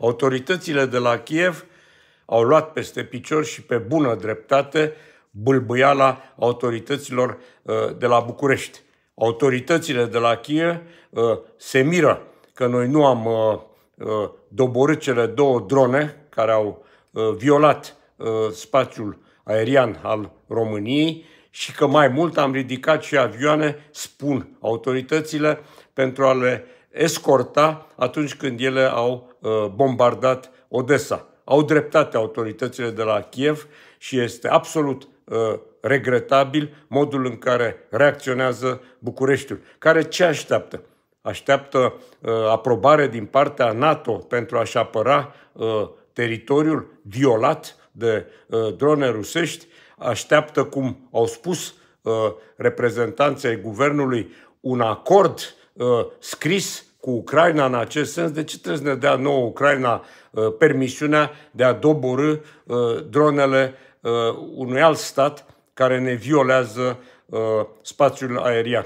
Autoritățile de la Kiev au luat peste picior și pe bună dreptate bâlbâiala autorităților uh, de la București. Autoritățile de la Kiev uh, se miră că noi nu am uh, doborât cele două drone care au violat spațiul aerian al României și că mai mult am ridicat și avioane, spun autoritățile, pentru a le escorta atunci când ele au uh, bombardat Odessa. Au dreptate autoritățile de la Kiev și este absolut uh, regretabil modul în care reacționează Bucureștiul. Care ce așteaptă? Așteaptă uh, aprobare din partea NATO pentru a-și apăra teritoriul violat de drone rusești, așteaptă, cum au spus reprezentanții guvernului, un acord scris cu Ucraina în acest sens, de ce trebuie să ne dea nouă Ucraina uh, permisiunea de a doborâ uh, dronele uh, unui alt stat care ne violează spațiul aerian?